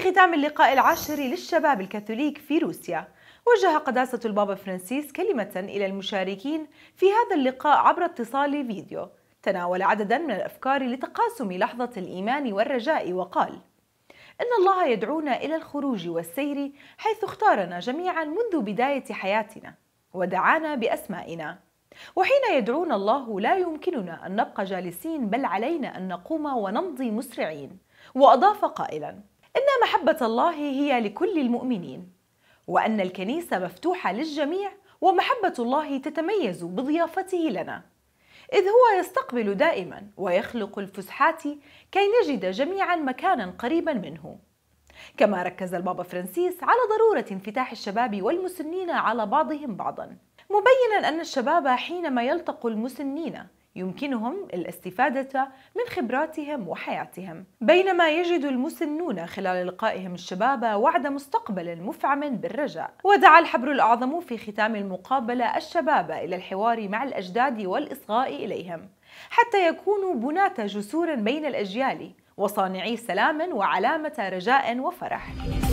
في ختام اللقاء العاشر للشباب الكاثوليك في روسيا وجه قداسة البابا فرانسيس كلمة إلى المشاركين في هذا اللقاء عبر اتصال فيديو تناول عددا من الأفكار لتقاسم لحظة الإيمان والرجاء وقال إن الله يدعونا إلى الخروج والسير حيث اختارنا جميعا منذ بداية حياتنا ودعانا بأسمائنا وحين يدعونا الله لا يمكننا أن نبقى جالسين بل علينا أن نقوم ونمضي مسرعين وأضاف قائلاً إن محبة الله هي لكل المؤمنين وأن الكنيسة مفتوحة للجميع ومحبة الله تتميز بضيافته لنا إذ هو يستقبل دائما ويخلق الفسحات كي نجد جميعا مكانا قريبا منه كما ركز البابا فرانسيس على ضرورة انفتاح الشباب والمسنين على بعضهم بعضا مبينا أن الشباب حينما يلتقوا المسنين يمكنهم الاستفادة من خبراتهم وحياتهم بينما يجد المسنون خلال لقائهم الشباب وعد مستقبل مفعم بالرجاء ودعا الحبر الأعظم في ختام المقابلة الشباب إلى الحوار مع الأجداد والإصغاء إليهم حتى يكونوا بناة جسور بين الأجيال وصانعي سلام وعلامة رجاء وفرح